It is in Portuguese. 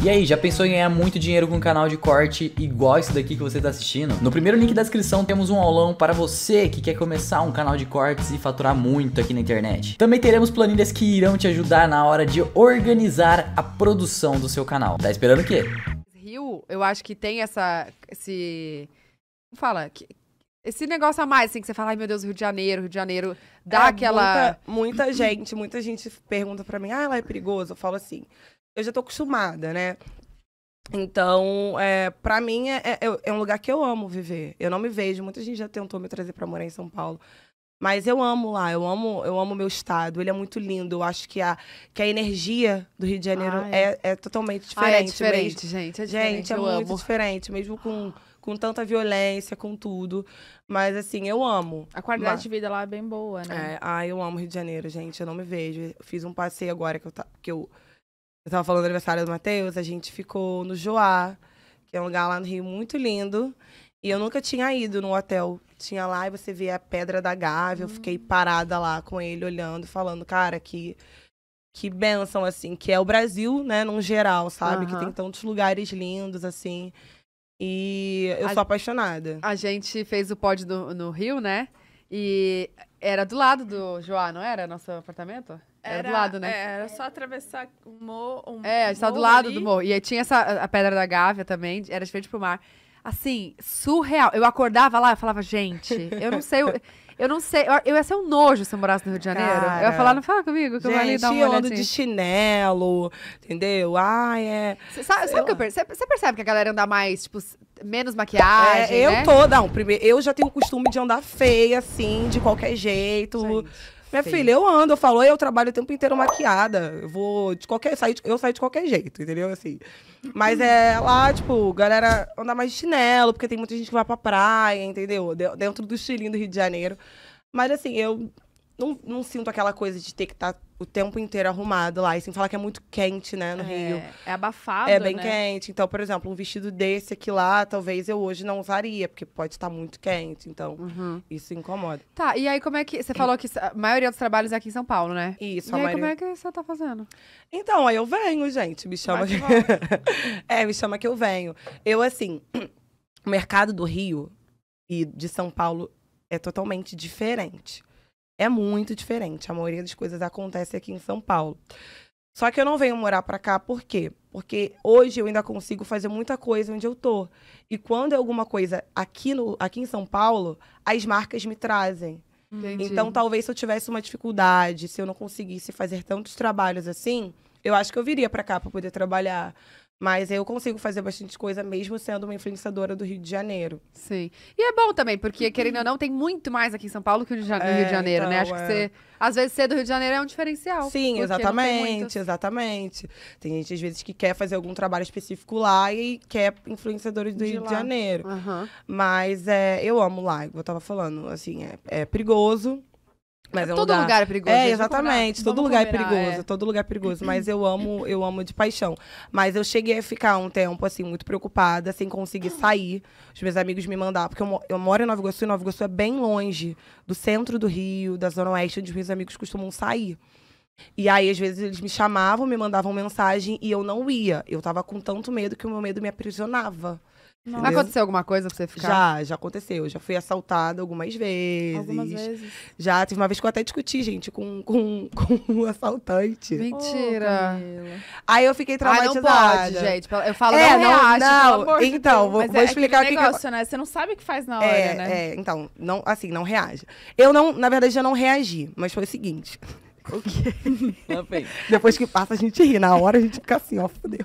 E aí, já pensou em ganhar muito dinheiro com um canal de corte igual esse daqui que você está assistindo? No primeiro link da descrição temos um aulão para você que quer começar um canal de cortes e faturar muito aqui na internet. Também teremos planilhas que irão te ajudar na hora de organizar a produção do seu canal. Tá esperando o quê? Rio, eu acho que tem essa esse como fala, que, esse negócio a mais, assim, que você fala, ai meu Deus, Rio de Janeiro, Rio de Janeiro, dá é, aquela. Muita, muita gente, muita gente pergunta para mim, ah, ela é perigoso. Eu falo assim, eu já tô acostumada, né? Então, é, para mim, é, é, é, um lugar que eu amo viver. Eu não me vejo. Muita gente já tentou me trazer para morar em São Paulo. Mas eu amo lá, eu amo eu amo meu estado, ele é muito lindo. Eu acho que a, que a energia do Rio de Janeiro ah, é. é. É, totalmente diferente. Ah, é diferente, mesmo. gente. É diferente, gente, é, é muito amo. diferente, mesmo com, com tanta violência, com tudo. Mas assim, eu amo. A qualidade Mas... de vida lá é bem boa, né? É, ah, eu amo Rio de Janeiro, gente. Eu não me vejo. Eu fiz um passeio agora que eu, que eu eu tava falando do aniversário do Matheus, a gente ficou no Joá, que é um lugar lá no Rio muito lindo. E eu nunca tinha ido no hotel. Tinha lá e você vê a Pedra da Gávea. Eu fiquei hum. parada lá com ele, olhando, falando, cara, que, que bênção, assim, que é o Brasil, né, num geral, sabe? Uhum. Que tem tantos lugares lindos, assim. E eu a, sou apaixonada. A gente fez o pod no Rio, né? E era do lado do Joá, não era? Nosso apartamento? Era, do lado, né? É, era só atravessar o morro. Um, é, a gente tava do lado ali. do morro. E aí tinha essa, a Pedra da Gávea também, era de frente pro mar. Assim, surreal. Eu acordava lá e falava, gente, eu não sei. Eu não sei. Eu, eu ia ser um nojo se eu morasse no Rio de Janeiro. Cara, eu ia falar, não fala comigo, que gente, eu vou ali dar uma olhadinha. eu ando de chinelo, entendeu? Ah, é... sabe, sabe que eu Você percebe que a galera anda mais, tipo, menos maquiagem, é, Eu né? tô, não. Primeiro, eu já tenho o costume de andar feia, assim, de qualquer jeito. Gente. Minha filha, eu ando, eu falo, eu trabalho o tempo inteiro maquiada. Eu vou de qualquer. Saio de, eu saio de qualquer jeito, entendeu? Assim. Mas é lá, tipo, galera andar mais de chinelo, porque tem muita gente que vai pra praia, entendeu? De, dentro do estilinho do Rio de Janeiro. Mas assim, eu não, não sinto aquela coisa de ter que estar tá o tempo inteiro arrumado lá. E sem falar que é muito quente, né, no é, Rio. É abafado, É bem né? quente. Então, por exemplo, um vestido desse aqui lá, talvez eu hoje não usaria, porque pode estar tá muito quente. Então, uhum. isso incomoda. Tá, e aí como é que... Você falou que a maioria dos trabalhos é aqui em São Paulo, né? Isso, e a aí maioria... como é que você tá fazendo? Então, aí eu venho, gente. Me chama que... é, me chama que eu venho. Eu, assim... o mercado do Rio e de São Paulo é totalmente diferente. É muito diferente. A maioria das coisas acontece aqui em São Paulo. Só que eu não venho morar para cá por quê? Porque hoje eu ainda consigo fazer muita coisa onde eu tô. E quando é alguma coisa aqui, no, aqui em São Paulo, as marcas me trazem. Entendi. Então, talvez se eu tivesse uma dificuldade, se eu não conseguisse fazer tantos trabalhos assim, eu acho que eu viria para cá para poder trabalhar. Mas eu consigo fazer bastante coisa mesmo sendo uma influenciadora do Rio de Janeiro. Sim. E é bom também, porque, querendo ou não, tem muito mais aqui em São Paulo que no Rio de é, Janeiro, então, né? Acho que então, você. É. Às vezes ser do Rio de Janeiro é um diferencial. Sim, exatamente, tem exatamente. Tem gente, às vezes, que quer fazer algum trabalho específico lá e quer influenciadores do de Rio lá. de Janeiro. Uhum. Mas é, eu amo lá, igual eu tava falando. Assim, é, é perigoso mas é todo lugar... lugar é perigoso. É, exatamente. Todo lugar, é combinar, é perigoso, é. todo lugar é perigoso. Mas eu amo, eu amo de paixão. Mas eu cheguei a ficar um tempo, assim, muito preocupada, sem conseguir sair. Os meus amigos me mandavam, porque eu, eu moro em Nova Iguaçu, e Nova Iguaçu é bem longe do centro do Rio, da Zona Oeste, onde os meus amigos costumam sair. E aí, às vezes, eles me chamavam, me mandavam mensagem e eu não ia. Eu tava com tanto medo que o meu medo me aprisionava. Já Aconteceu alguma coisa pra você ficar? Já, já aconteceu. Já fui assaltada algumas vezes. Algumas vezes. Já, teve uma vez que eu até discuti, gente, com, com, com um assaltante. Mentira. Oh, aí eu fiquei traumatizada. Ah, Ai, não pode, gente. Eu falo, é, não, reage, não, Então, vou, Mas vou é explicar aqui. negócio, que né? Você não sabe o que faz na é, hora, é, né? É, então, não, assim, não reage. Eu não, na verdade, eu não reagi. Mas foi o seguinte... O quê? Tá Depois que passa, a gente ri. Na hora, a gente fica assim, ó, fodeu.